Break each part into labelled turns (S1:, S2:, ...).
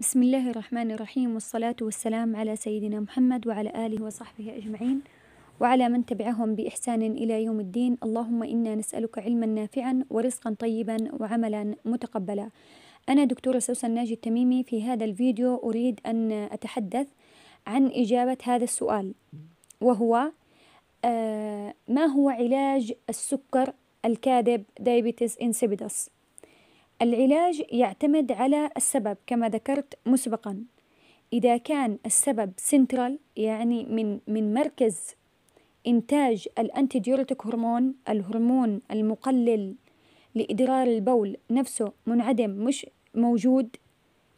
S1: بسم الله الرحمن الرحيم والصلاة والسلام على سيدنا محمد وعلى آله وصحبه أجمعين وعلى من تبعهم بإحسان إلى يوم الدين اللهم إنا نسألك علما نافعا ورزقا طيبا وعملا متقبلا أنا دكتورة سوسن ناجي التميمي في هذا الفيديو أريد أن أتحدث عن إجابة هذا السؤال وهو آه، ما هو علاج السكر الكاذب diabetes insipidus العلاج يعتمد على السبب كما ذكرت مسبقا إذا كان السبب سنترال يعني من من مركز إنتاج الأنتيديوريتك هرمون الهرمون المقلل لإدرار البول نفسه منعدم مش موجود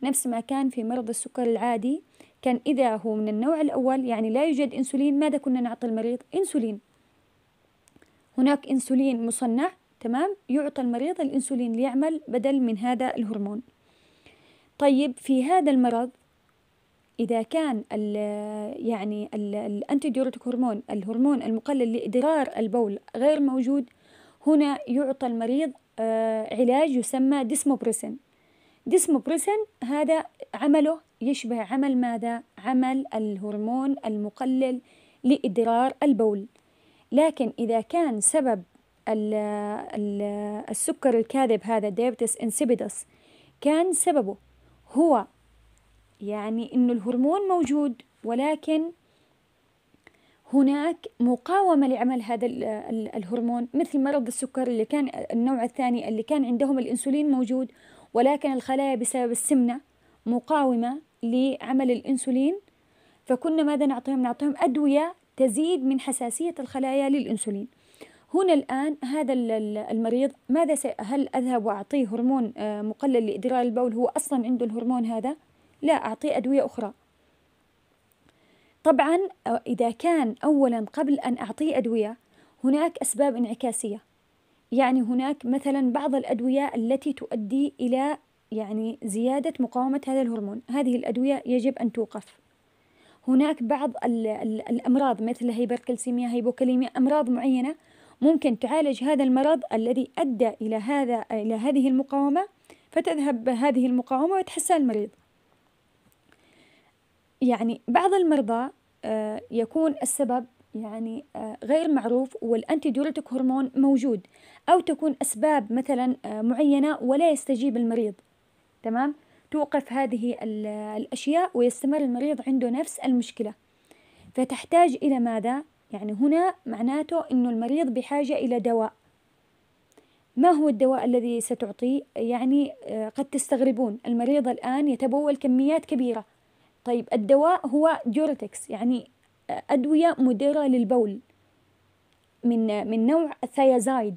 S1: نفس ما كان في مرض السكر العادي كان إذا هو من النوع الأول يعني لا يوجد أنسولين ماذا كنا نعطي المريض؟ أنسولين هناك أنسولين مصنع تمام يعطى المريض الانسولين ليعمل بدل من هذا الهرمون طيب في هذا المرض إذا كان الـ يعني الأنتيديورتيك هرمون الهرمون المقلل لإدرار البول غير موجود هنا يعطى المريض آه، علاج يسمى ديسموبريسن ديسموبريسن هذا عمله يشبه عمل ماذا؟ عمل الهرمون المقلل لإدرار البول لكن إذا كان سبب السكر الكاذب هذا ديابتس انسيبيدس كان سببه هو يعني انه الهرمون موجود ولكن هناك مقاومة لعمل هذا الهرمون مثل مرض السكر اللي كان النوع الثاني اللي كان عندهم الإنسولين موجود ولكن الخلايا بسبب السمنة مقاومة لعمل الإنسولين فكنا ماذا نعطيهم؟ نعطيهم أدوية تزيد من حساسية الخلايا للإنسولين هنا الآن هذا المريض ماذا س... هل أذهب وأعطيه هرمون آه، مقلل لإدرار البول هو أصلا عنده الهرمون هذا لا أعطيه أدوية أخرى طبعا آه، إذا كان أولا قبل أن أعطيه أدوية هناك أسباب انعكاسية يعني هناك مثلا بعض الأدوية التي تؤدي إلى يعني زيادة مقاومة هذا الهرمون هذه الأدوية يجب أن توقف هناك بعض الأمراض مثل هيبركلسيميا هيبوكاليميا أمراض معينة ممكن تعالج هذا المرض الذي أدى إلى هذا إلى هذه المقاومة فتذهب هذه المقاومة وتحسن المريض يعني بعض المرضى آه، يكون السبب يعني آه، غير معروف والأنتي هرمون موجود أو تكون أسباب مثلا آه، معينة ولا يستجيب المريض تمام توقف هذه الأشياء ويستمر المريض عنده نفس المشكلة فتحتاج إلى ماذا؟ يعني هنا معناته أنه المريض بحاجة إلى دواء ما هو الدواء الذي ستعطيه؟ يعني آه، قد تستغربون المريض الآن يتبول كميات كبيرة طيب الدواء هو ديورتكس يعني آه، أدوية مدرة للبول من آه، من نوع الثيازايد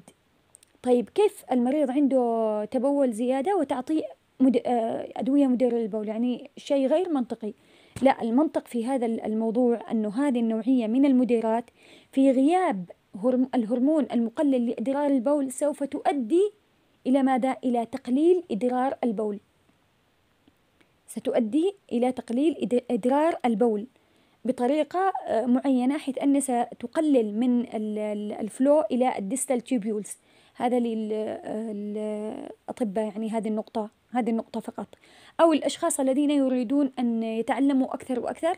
S1: طيب كيف المريض عنده تبول زيادة وتعطيه مد... أدوية مدرة للبول يعني شيء غير منطقي لا المنطق في هذا الموضوع أنه هذه النوعية من المديرات في غياب الهرمون المقلل لإدرار البول سوف تؤدي إلى ماذا؟ إلى تقليل إدرار البول ستؤدي إلى تقليل إدرار البول بطريقة آه، معينة حيث أن ستقلل من الفلو إلى الديستال تيوبيولز هذا للأطباء آه، يعني هذه النقطة هذه النقطة فقط أو الأشخاص الذين يريدون أن يتعلموا أكثر وأكثر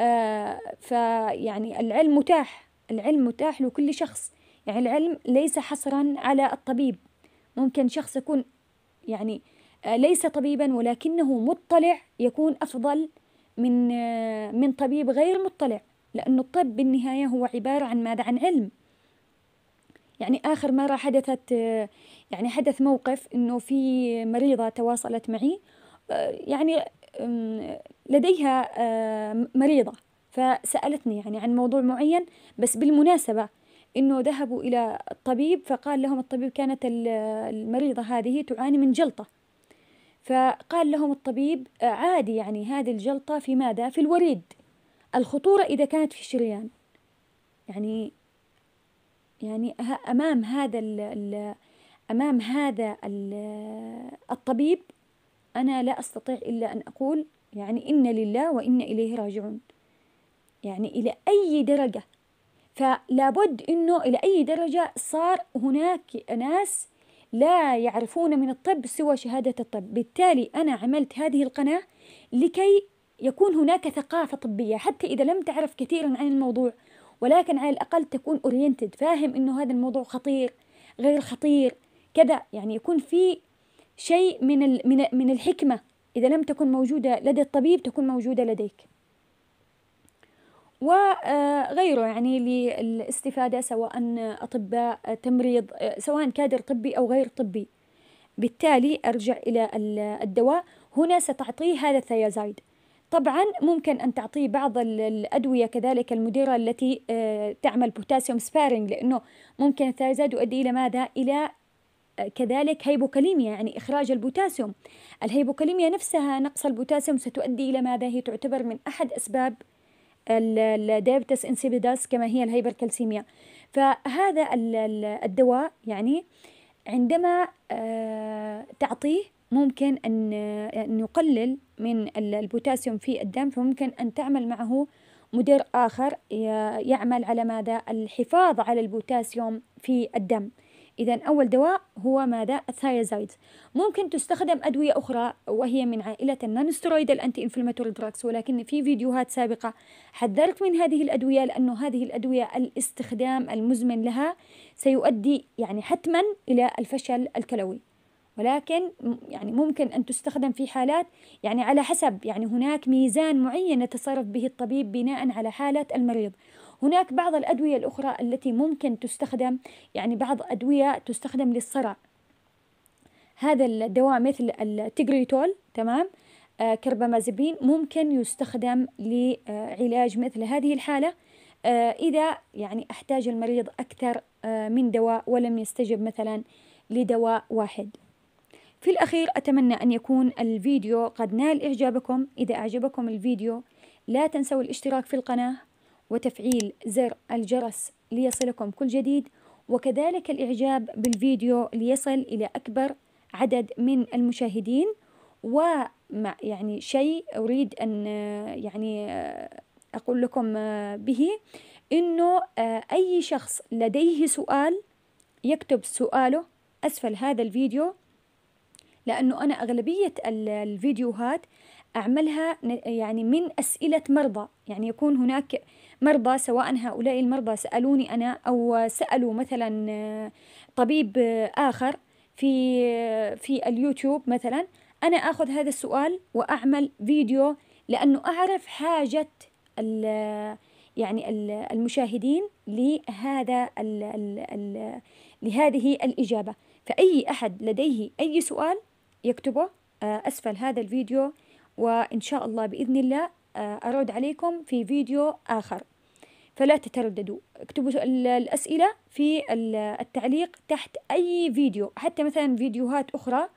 S1: آه فيعني العلم متاح العلم متاح لكل شخص يعني العلم ليس حصرا على الطبيب ممكن شخص يكون يعني آه ليس طبيبا ولكنه مطلع يكون أفضل من آه من طبيب غير مطلع لأن الطب بالنهاية هو عبارة عن ماذا عن علم يعني آخر مرة حدثت يعني حدث موقف إنه في مريضة تواصلت معي آه، يعني لديها آه، مريضة فسألتني يعني عن موضوع معين بس بالمناسبة إنه ذهبوا إلى الطبيب فقال لهم الطبيب كانت المريضة هذه تعاني من جلطة فقال لهم الطبيب آه، عادي يعني هذه الجلطة في ماذا؟ في الوريد الخطورة إذا كانت في الشريان يعني يعني أمام هذا الـ الـ أمام هذا الـ الطبيب أنا لا أستطيع إلا أن أقول يعني إن لله وإنا إليه راجعون يعني إلى أي درجة فلابد أنه إلى أي درجة صار هناك ناس لا يعرفون من الطب سوى شهادة الطب بالتالي أنا عملت هذه القناة لكي يكون هناك ثقافة طبية حتى إذا لم تعرف كثيرا عن الموضوع ولكن على الأقل تكون أورينتد فاهم إنه هذا الموضوع خطير غير خطير كذا يعني يكون في شيء من من من الحكمة إذا لم تكن موجودة لدى الطبيب تكون موجودة لديك وغيره آه، يعني للاستفادة سواء أطباء تمريض آه، سواء كادر طبي أو غير طبي بالتالي أرجع إلى الدواء هنا ستعطيه هذا الثيازايد طبعا ممكن أن تعطيه بعض الأدوية كذلك المديرة التي آه، تعمل بوتاسيوم سبارينج لأنه ممكن الثيرزاد يؤدي إلى ماذا؟ إلى آه، كذلك هيبوكاليميا يعني إخراج البوتاسيوم الهيبوكاليميا نفسها نقص البوتاسيوم ستؤدي إلى ماذا؟ هي تعتبر من أحد أسباب الديبتس انسيبيداس كما هي كالسيميا فهذا الدواء يعني عندما آه، تعطيه ممكن أن أن يقلل من البوتاسيوم في الدم فممكن أن تعمل معه مدير آخر يعمل على ماذا الحفاظ على البوتاسيوم في الدم إذا أول دواء هو ماذا الثايزايد ممكن تستخدم أدوية أخرى وهي من عائلة النانسترويد الأنتي إنفلاماتوري دراكس ولكن في فيديوهات سابقة حذرت من هذه الأدوية لأنه هذه الأدوية الاستخدام المزمن لها سيؤدي يعني حتما إلى الفشل الكلوي ولكن يعني ممكن أن تستخدم في حالات يعني على حسب يعني هناك ميزان معين يتصرف به الطبيب بناء على حالة المريض هناك بعض الأدوية الأخرى التي ممكن تستخدم يعني بعض أدوية تستخدم للصرع هذا الدواء مثل التجريتول تمام آه كربامازبين ممكن يستخدم لعلاج مثل هذه الحالة آه إذا يعني احتاج المريض أكثر آه من دواء ولم يستجب مثلا لدواء واحد في الأخير أتمنى أن يكون الفيديو قد نال إعجابكم إذا أعجبكم الفيديو لا تنسوا الاشتراك في القناة وتفعيل زر الجرس ليصلكم كل جديد وكذلك الإعجاب بالفيديو ليصل إلى أكبر عدد من المشاهدين ومع يعني شيء أريد أن يعني أقول لكم به إنه أي شخص لديه سؤال يكتب سؤاله أسفل هذا الفيديو لأنه أنا أغلبية الفيديوهات أعملها يعني من أسئلة مرضى يعني يكون هناك مرضى سواء هؤلاء المرضى سألوني أنا أو سألوا مثلا آه، طبيب آه، آخر في آه، في اليوتيوب مثلا أنا آخذ هذا السؤال وأعمل فيديو لأنه أعرف حاجة الـ يعني المشاهدين لهذا الـ الـ الـ لهذه الإجابة فأي أحد لديه أي سؤال يكتبه آه، أسفل هذا الفيديو وإن شاء الله بإذن الله آه، أرد عليكم في فيديو آخر فلا تترددوا اكتبوا الأسئلة في التعليق تحت أي فيديو حتى مثلا فيديوهات أخرى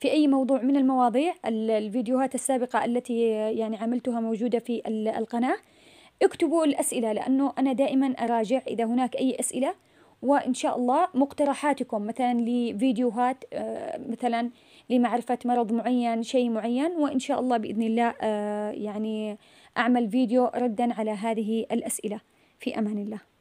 S1: في أي موضوع من المواضيع الفيديوهات السابقة التي يعني عملتها موجودة في القناة اكتبوا الأسئلة لأنه أنا دائما أراجع إذا هناك أي أسئلة وإن شاء الله مقترحاتكم مثلا لفيديوهات آه، مثلا لمعرفة مرض معين شيء معين وإن شاء الله بإذن الله آه، يعني أعمل فيديو ردا على هذه الأسئلة في أمان الله